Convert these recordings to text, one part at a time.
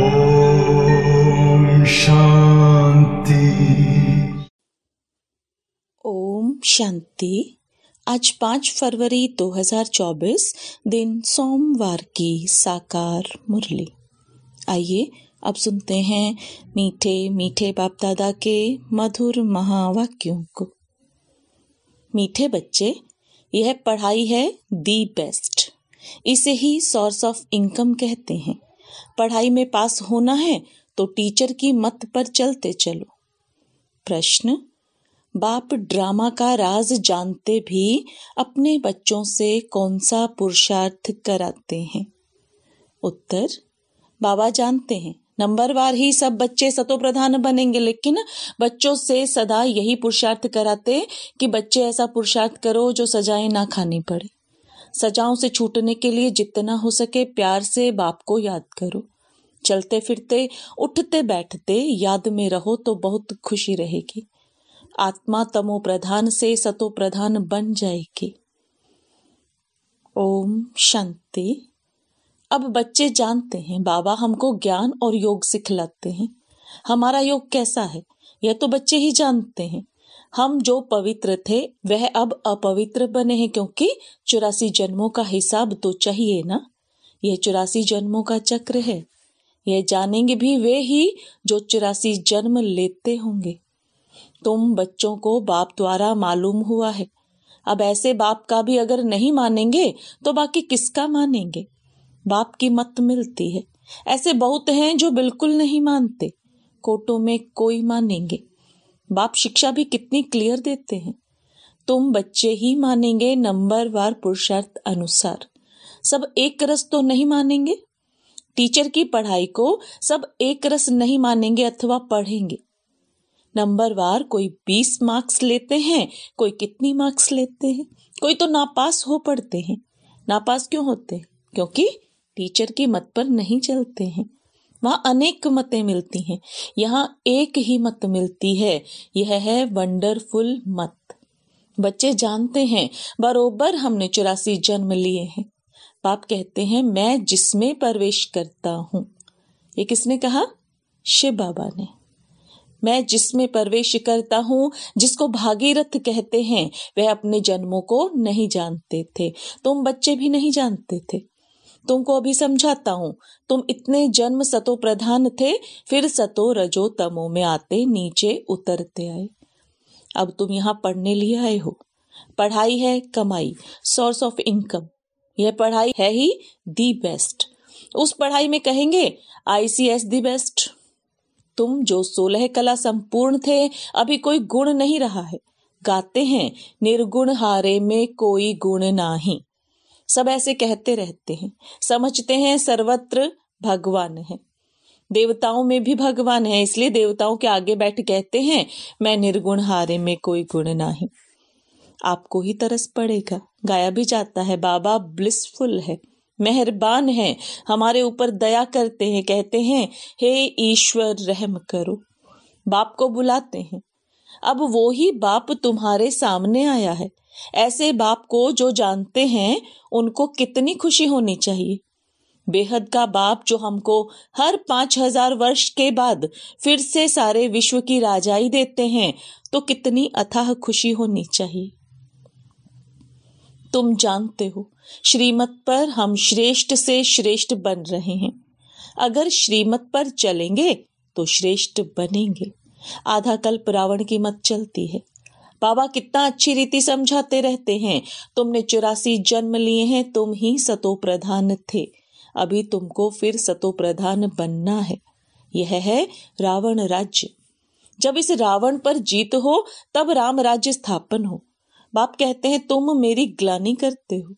ओम शांति ओम शांति आज पांच फरवरी 2024 दिन सोमवार की साकार मुरली आइए अब सुनते हैं मीठे मीठे बाप दादा के मधुर महावाक्यों को मीठे बच्चे यह पढ़ाई है दी बेस्ट इसे ही सोर्स ऑफ इनकम कहते हैं पढ़ाई में पास होना है तो टीचर की मत पर चलते चलो प्रश्न बाप ड्रामा का राज जानते भी अपने बच्चों से कौन सा पुरुषार्थ कराते हैं उत्तर बाबा जानते हैं नंबर बार ही सब बच्चे सतो प्रधान बनेंगे लेकिन बच्चों से सदा यही पुरुषार्थ कराते कि बच्चे ऐसा पुरुषार्थ करो जो सजाएं ना खानी पड़े सजाओं से छूटने के लिए जितना हो सके प्यार से बाप को याद करो चलते फिरते उठते बैठते याद में रहो तो बहुत खुशी रहेगी आत्मा तमो प्रधान से सतो प्रधान बन जाएगी ओम शांति अब बच्चे जानते हैं बाबा हमको ज्ञान और योग सिखलाते हैं हमारा योग कैसा है यह तो बच्चे ही जानते हैं हम जो पवित्र थे वह अब अपवित्र बने हैं क्योंकि चौरासी जन्मों का हिसाब तो चाहिए ना यह चौरासी जन्मों का चक्र है यह जानेंगे भी वे ही जो चौरासी जन्म लेते होंगे तुम बच्चों को बाप द्वारा मालूम हुआ है अब ऐसे बाप का भी अगर नहीं मानेंगे तो बाकी किसका मानेंगे बाप की मत मिलती है ऐसे बहुत हैं जो बिल्कुल नहीं मानते कोटों में कोई मानेंगे बाप शिक्षा भी कितनी क्लियर देते हैं तुम बच्चे ही मानेंगे वार पुरुषार्थ अनुसार सब एक रस तो नहीं मानेंगे टीचर की पढ़ाई को सब एक रस नहीं मानेंगे अथवा पढ़ेंगे नंबर वार कोई बीस मार्क्स लेते हैं कोई कितनी मार्क्स लेते हैं कोई तो नापास हो पड़ते हैं नापास क्यों होते हैं क्योंकि टीचर की मत पर नहीं चलते हैं वहाँ अनेक मतें मिलती हैं यहाँ एक ही मत मिलती है यह है वंडरफुल मत बच्चे जानते हैं बरोबर हमने चौरासी जन्म लिए हैं पाप कहते हैं मैं जिसमें प्रवेश करता हूं ये किसने कहा शिव बाबा ने मैं जिसमें प्रवेश करता हूं जिसको भागीरथ कहते हैं वह अपने जन्मों को नहीं जानते थे तुम बच्चे भी नहीं जानते थे तुमको अभी समझाता हूँ तुम इतने जन्म सतो प्रधान थे फिर सतो रजो तमो में आते नीचे उतरते आए अब तुम यहाँ पढ़ने लिए आए हो पढ़ाई है कमाई सोर्स ऑफ इनकम यह पढ़ाई है ही दी बेस्ट उस पढ़ाई में कहेंगे आईसीएस दी बेस्ट तुम जो सोलह कला संपूर्ण थे अभी कोई गुण नहीं रहा है गाते हैं निर्गुण हारे में कोई गुण नाही सब ऐसे कहते रहते हैं समझते हैं सर्वत्र भगवान है देवताओं में भी भगवान है इसलिए देवताओं के आगे बैठ कहते हैं मैं निर्गुण हारे में कोई गुण नहीं आपको ही तरस पड़ेगा गाया भी जाता है बाबा ब्लिसफुल है मेहरबान है हमारे ऊपर दया करते हैं कहते हैं हे ईश्वर रहम करो बाप को बुलाते हैं अब वो ही बाप तुम्हारे सामने आया है ऐसे बाप को जो जानते हैं उनको कितनी खुशी होनी चाहिए बेहद का बाप जो हमको हर पांच हजार वर्ष के बाद फिर से सारे विश्व की राजाई देते हैं तो कितनी अथाह खुशी होनी चाहिए तुम जानते हो श्रीमत पर हम श्रेष्ठ से श्रेष्ठ बन रहे हैं अगर श्रीमत पर चलेंगे तो श्रेष्ठ बनेंगे आधा कल्प रावण की मत चलती है बाबा कितना अच्छी रीति समझाते रहते हैं तुमने चौरासी जन्म लिए हैं तुम ही सतो प्रधान थे अभी तुमको फिर सतो प्रधान बनना है यह है रावण राज्य जब इस रावण पर जीत हो तब राम राज्य स्थापन हो बाप कहते हैं तुम मेरी ग्लानी करते हो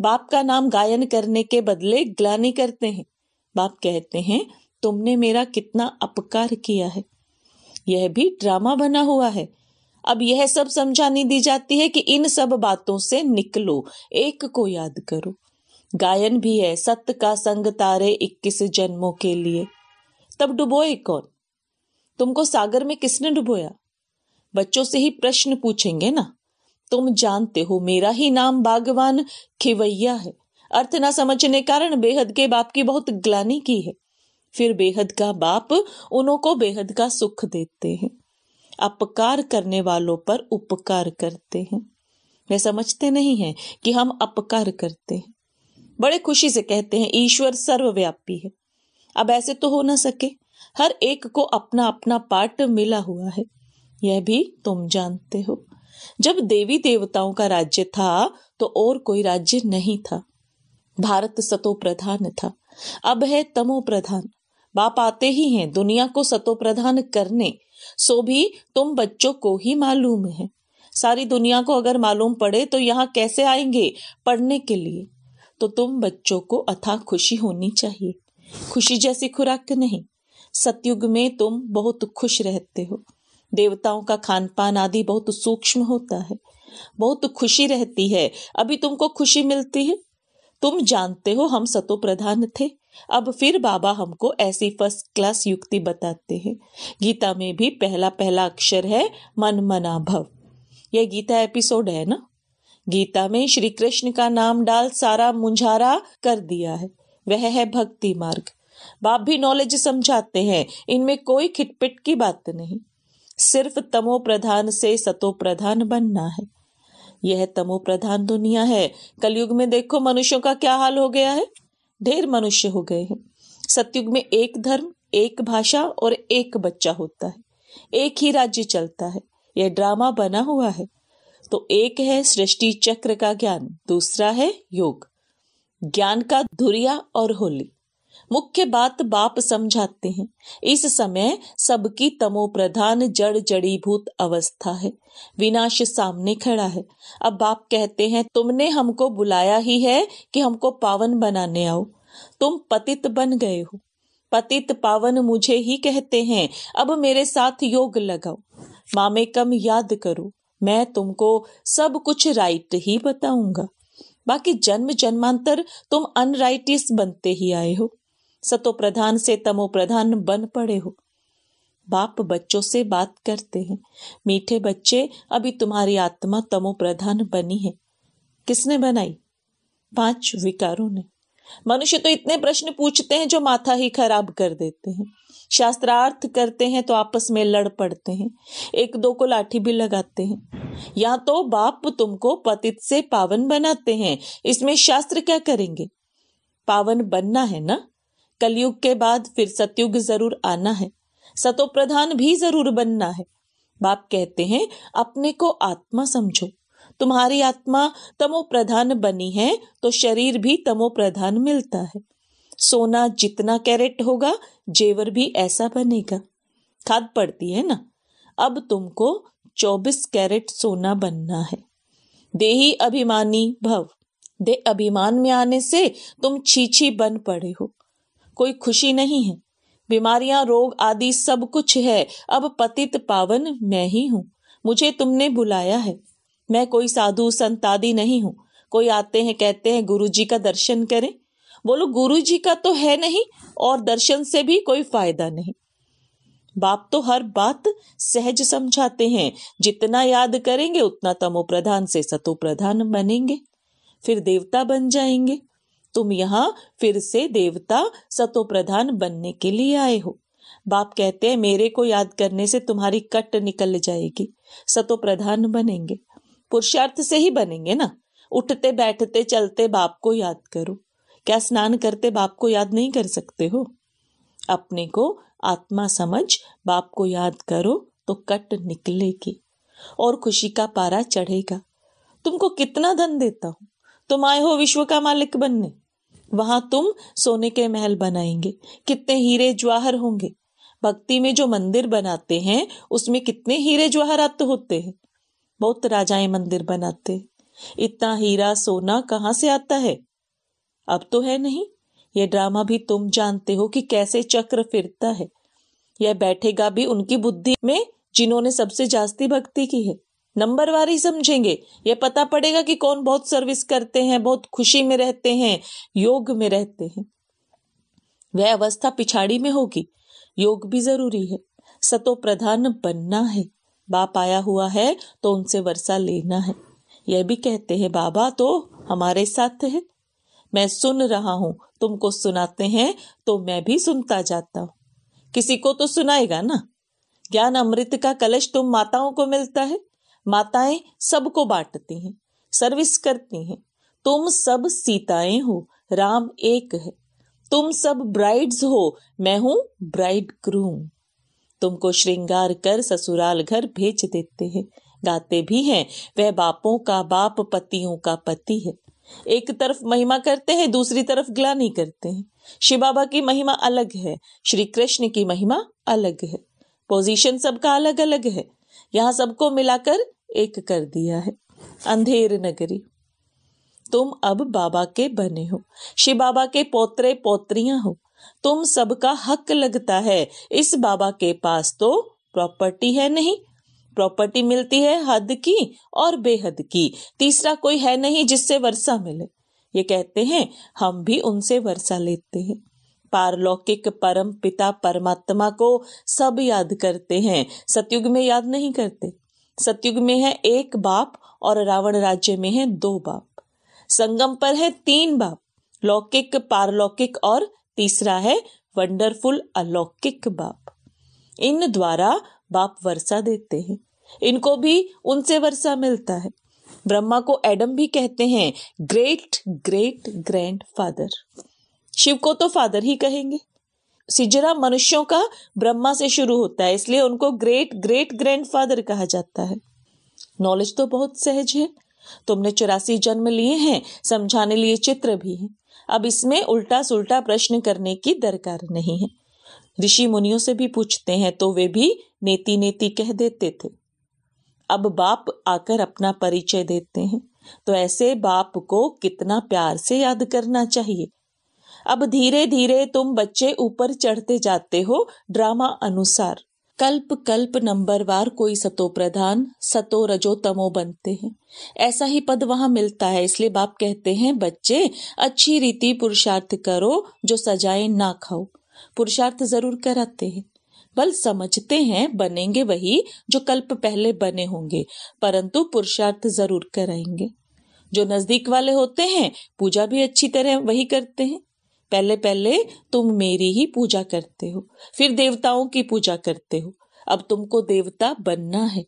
बाप का नाम गायन करने के बदले ग्लानी करते हैं बाप कहते हैं तुमने मेरा कितना अपकार किया है यह भी ड्रामा बना हुआ है अब यह सब समझानी दी जाती है कि इन सब बातों से निकलो एक को याद करो गायन भी है सत्य का संग तारे इक्कीस जन्मों के लिए तब डुबोए कौन तुमको सागर में किसने डुबोया बच्चों से ही प्रश्न पूछेंगे ना तुम जानते हो मेरा ही नाम बागवान खिवैया है अर्थ ना समझने कारण बेहद के बाप की बहुत ग्लानी की है फिर बेहद का बाप उनों को बेहद का सुख देते हैं अपकार करने वालों पर उपकार करते हैं वे समझते नहीं हैं कि हम अपकार करते हैं बड़े खुशी से कहते हैं ईश्वर सर्वव्यापी है अब ऐसे तो हो ना सके हर एक को अपना अपना पार्ट मिला हुआ है यह भी तुम जानते हो जब देवी देवताओं का राज्य था तो और कोई राज्य नहीं था भारत सतो प्रधान था अब है तमो प्रधान बाप आते ही हैं दुनिया को सतोप्रधान करने सो भी तुम बच्चों को ही मालूम है सारी दुनिया को अगर मालूम पड़े तो यहाँ कैसे आएंगे पढ़ने के लिए तो तुम बच्चों को अथा खुशी होनी चाहिए खुशी जैसी खुराक नहीं सतयुग में तुम बहुत खुश रहते हो देवताओं का खान पान आदि बहुत सूक्ष्म होता है बहुत खुशी रहती है अभी तुमको खुशी मिलती है तुम जानते हो हम सतो प्रधान थे अब फिर बाबा हमको ऐसी फर्स्ट क्लास युक्ति बताते हैं गीता में भी पहला पहला अक्षर है मन मना भव यह गीता एपिसोड है ना गीता में श्री कृष्ण का नाम डाल सारा मुंझारा कर दिया है वह है भक्ति मार्ग बाप भी नॉलेज समझाते हैं इनमें कोई खिटपिट की बात नहीं सिर्फ तमो प्रधान से सतो प्रधान बनना है यह तमो प्रधान दुनिया है कलयुग में देखो मनुष्यों का क्या हाल हो गया है ढेर मनुष्य हो गए हैं सत्युग में एक धर्म एक भाषा और एक बच्चा होता है एक ही राज्य चलता है यह ड्रामा बना हुआ है तो एक है सृष्टि चक्र का ज्ञान दूसरा है योग ज्ञान का धुरिया और होली मुख्य बात बाप समझाते हैं इस समय सबकी तमो प्रधान जड़ जड़ी भूत अवस्था है विनाश सामने खड़ा है अब बाप कहते हैं तुमने हमको बुलाया ही है कि हमको पावन बनाने आओ तुम पतित बन गए हो पतित पावन मुझे ही कहते हैं अब मेरे साथ योग लगाओ मामे कम याद करो मैं तुमको सब कुछ राइट ही बताऊंगा बाकी जन्म जन्मांतर तुम अनराइटिस बनते ही आए हो सतो प्रधान से तमो प्रधान बन पड़े हो बाप बच्चों से बात करते हैं मीठे बच्चे अभी तुम्हारी आत्मा तमो प्रधान बनी है किसने बनाई पांच विकारों ने मनुष्य तो इतने प्रश्न पूछते हैं जो माथा ही खराब कर देते हैं शास्त्रार्थ करते हैं तो आपस में लड़ पड़ते हैं एक दो को लाठी भी लगाते हैं या तो बाप तुमको पतित से पावन बनाते हैं इसमें शास्त्र क्या करेंगे पावन बनना है ना कलयुग के बाद फिर सतयुग जरूर आना है सतो प्रधान भी जरूर बनना है बाप कहते हैं अपने को आत्मा समझो तुम्हारी आत्मा तमो प्रधान बनी है तो शरीर भी तमो प्रधान मिलता है सोना जितना कैरेट होगा जेवर भी ऐसा बनेगा खाद पड़ती है ना अब तुमको 24 कैरेट सोना बनना है देही अभिमानी भव दे अभिमान में आने से तुम छीछी बन पड़े हो कोई खुशी नहीं है बीमारियां रोग आदि सब कुछ है अब पतित पावन मैं ही हूँ मुझे तुमने बुलाया है मैं कोई साधु संत आदि नहीं हूँ कोई आते हैं कहते हैं गुरु जी का दर्शन करें बोलो गुरु जी का तो है नहीं और दर्शन से भी कोई फायदा नहीं बाप तो हर बात सहज समझाते हैं जितना याद करेंगे उतना तमो प्रधान से सतो प्रधान बनेंगे फिर देवता बन जाएंगे तुम यहाँ फिर से देवता सतोप्रधान बनने के लिए आए हो बाप कहते हैं मेरे को याद करने से तुम्हारी कट निकल जाएगी सतोप्रधान बनेंगे पुरुषार्थ से ही बनेंगे ना उठते बैठते चलते बाप को याद करो क्या स्नान करते बाप को याद नहीं कर सकते हो अपने को आत्मा समझ बाप को याद करो तो कट निकलेगी और खुशी का पारा चढ़ेगा तुमको कितना धन देता हूं तुम आए हो विश्व का मालिक बनने वहां तुम सोने के महल बनाएंगे कितने हीरे ज्वाहर होंगे भक्ति में जो मंदिर बनाते हैं उसमें कितने हीरे ज्वाहरात होते हैं बहुत राजाएं मंदिर बनाते हैं इतना हीरा सोना कहाँ से आता है अब तो है नहीं यह ड्रामा भी तुम जानते हो कि कैसे चक्र फिरता है यह बैठेगा भी उनकी बुद्धि में जिन्होंने सबसे जास्ती भक्ति की है नंबर ही समझेंगे ये पता पड़ेगा कि कौन बहुत सर्विस करते हैं बहुत खुशी में रहते हैं योग में रहते हैं वह अवस्था पिछाड़ी में होगी योग भी जरूरी है सतो प्रधान बनना है बाप आया हुआ है तो उनसे वर्षा लेना है यह भी कहते हैं बाबा तो हमारे साथ है मैं सुन रहा हूं तुमको सुनाते हैं तो मैं भी सुनता जाता हूं किसी को तो सुनाएगा ना ज्ञान अमृत का कलश तुम माताओं को मिलता है माताएं सबको बांटती हैं सर्विस करती हैं तुम सब सीताएं हो राम एक है तुम सब ब्राइड्स हो मैं हूं ब्राइड क्रूम तुमको श्रृंगार कर ससुराल घर भेज देते हैं गाते भी हैं वह बापों का बाप पतियों का पति है एक तरफ महिमा करते हैं दूसरी तरफ ग्लानी करते हैं शिव बाबा की महिमा अलग है श्री कृष्ण की महिमा अलग है पोजीशन सबका अलग अलग है यहां सबको मिलाकर एक कर दिया है अंधेर नगरी तुम अब बाबा के बने हो शिव बाबा के पोत्रे पोत्रियां हो तुम सबका हक लगता है इस बाबा के पास तो प्रॉपर्टी है नहीं प्रॉपर्टी मिलती है हद की और बेहद की तीसरा कोई है नहीं जिससे वर्षा मिले ये कहते हैं हम भी उनसे वर्षा लेते हैं पारलौकिक परम पिता परमात्मा को सब याद करते हैं सतयुग में याद नहीं करते सतयुग में है एक बाप और रावण राज्य में है दो बाप संगम पर है तीन बाप लौकिक पारलौकिक और तीसरा है वंडरफुल अलौकिक बाप इन द्वारा बाप वर्षा देते हैं इनको भी उनसे वर्षा मिलता है ब्रह्मा को एडम भी कहते हैं great great grand father Shiv को तो फादर ही कहेंगे सिजरा मनुष्यों का ब्रह्मा से शुरू होता है इसलिए उनको ग्रेट ग्रेट ग्रैंडफादर कहा जाता है नॉलेज तो बहुत सहज है तुमने चौरासी जन्म लिए हैं समझाने लिए चित्र भी हैं अब इसमें उल्टा सुल्टा प्रश्न करने की दरकार नहीं है ऋषि मुनियों से भी पूछते हैं तो वे भी नेति नेति कह देते थे अब बाप आकर अपना परिचय देते हैं तो ऐसे बाप को कितना प्यार से याद करना चाहिए अब धीरे धीरे तुम बच्चे ऊपर चढ़ते जाते हो ड्रामा अनुसार कल्प कल्प नंबरवार कोई सतो प्रधान सतो रजो तमो बनते हैं ऐसा ही पद वहां मिलता है इसलिए बाप कहते हैं बच्चे अच्छी रीति पुरुषार्थ करो जो सजाए ना खाओ पुरुषार्थ जरूर कराते हैं बल समझते हैं बनेंगे वही जो कल्प पहले बने होंगे परंतु पुरुषार्थ जरूर कराएंगे जो नजदीक वाले होते हैं पूजा भी अच्छी तरह वही करते हैं पहले पहले तुम मेरी ही पूजा करते हो फिर देवताओं की पूजा करते हो अब तुमको देवता बनना है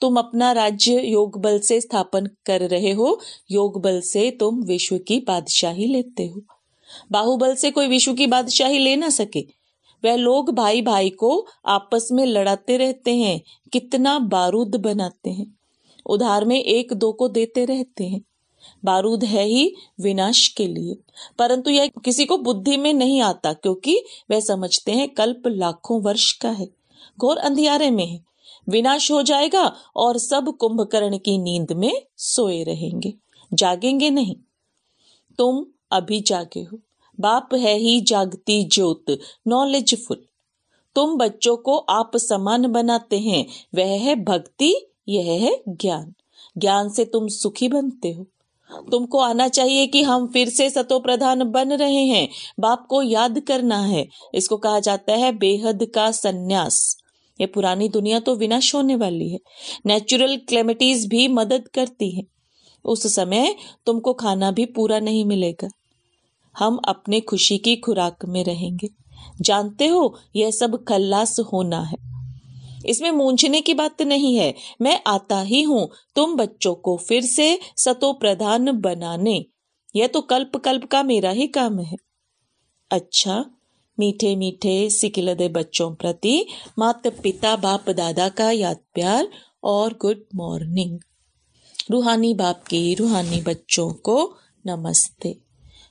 तुम अपना राज्य योग बल से स्थापन कर रहे हो योग बल से तुम विश्व की बादशाही लेते हो बाहुबल से कोई विश्व की बादशाही ले ना सके वह लोग भाई भाई को आपस में लड़ाते रहते हैं कितना बारूद बनाते हैं उधार में एक दो को देते रहते हैं बारूद है ही विनाश के लिए परंतु यह किसी को बुद्धि में नहीं आता क्योंकि वह समझते हैं कल्प लाखों वर्ष का है घोर अंधियारे में है विनाश हो जाएगा और सब कुंभकर्ण की नींद में सोए रहेंगे जागेंगे नहीं तुम अभी जागे हो बाप है ही जागती ज्योत नॉलेजफुल तुम बच्चों को आप समान बनाते हैं वह है भक्ति यह है ज्ञान ज्ञान से तुम सुखी बनते हो तुमको आना चाहिए कि हम फिर से सतो प्रधान बन रहे हैं बाप को याद करना है इसको कहा जाता है बेहद का संन्यास ये पुरानी दुनिया तो विनाश होने वाली है नेचुरल क्लेमिटीज भी मदद करती है उस समय तुमको खाना भी पूरा नहीं मिलेगा हम अपने खुशी की खुराक में रहेंगे जानते हो यह सब खल्लास होना है इसमें मूंछने की बात नहीं है मैं आता ही हूँ तुम बच्चों को फिर से सतो प्रधान बनाने यह तो कल्प कल्प का मेरा ही काम है अच्छा मीठे मीठे सिकिलदे बच्चों प्रति मात पिता बाप दादा का याद प्यार और गुड मॉर्निंग रूहानी बाप की रूहानी बच्चों को नमस्ते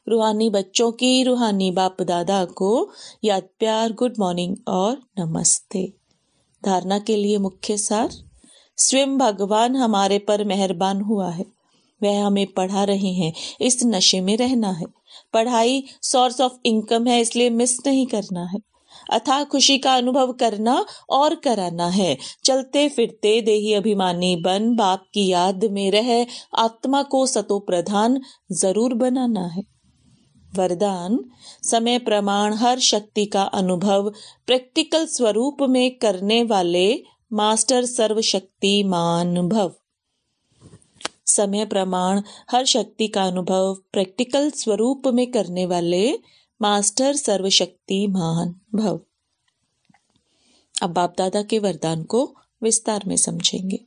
रूहानी बच्चों की रूहानी बाप दादा को याद प्यार गुड मॉर्निंग और नमस्ते धारणा के लिए मुख्य सार स्वयं भगवान हमारे पर मेहरबान हुआ है वह हमें पढ़ा रहे हैं इस नशे में रहना है पढ़ाई सोर्स ऑफ इनकम है इसलिए मिस नहीं करना है अथा खुशी का अनुभव करना और कराना है चलते फिरते देही अभिमानी बन बाप की याद में रह आत्मा को सतो प्रधान जरूर बनाना है वरदान समय प्रमाण हर शक्ति का अनुभव प्रैक्टिकल स्वरूप में करने वाले मास्टर सर्वशक्तिमान भव समय प्रमाण हर शक्ति का अनुभव प्रैक्टिकल स्वरूप में करने वाले मास्टर सर्वशक्तिमान भव अब बाप दादा के वरदान को विस्तार में समझेंगे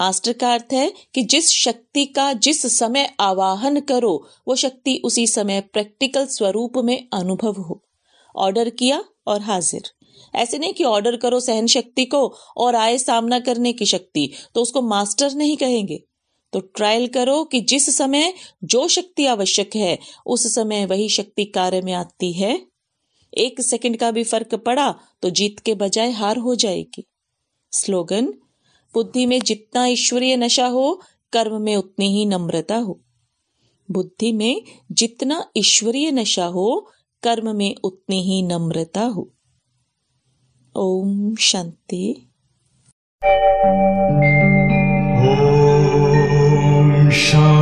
मास्टर का अर्थ है कि जिस शक्ति का जिस समय आवाहन करो वो शक्ति उसी समय प्रैक्टिकल स्वरूप में अनुभव हो ऑर्डर किया और हाजिर ऐसे नहीं कि ऑर्डर करो सहन शक्ति को और आए सामना करने की शक्ति तो उसको मास्टर नहीं कहेंगे तो ट्रायल करो कि जिस समय जो शक्ति आवश्यक है उस समय वही शक्ति कार्य में आती है एक सेकंड का भी फर्क पड़ा तो जीत के बजाय हार हो जाएगी स्लोगन बुद्धि में जितना ईश्वरीय नशा हो कर्म में उतनी ही नम्रता हो बुद्धि में जितना ईश्वरीय नशा हो कर्म में उतनी ही नम्रता हो ओम शांति ओम शांति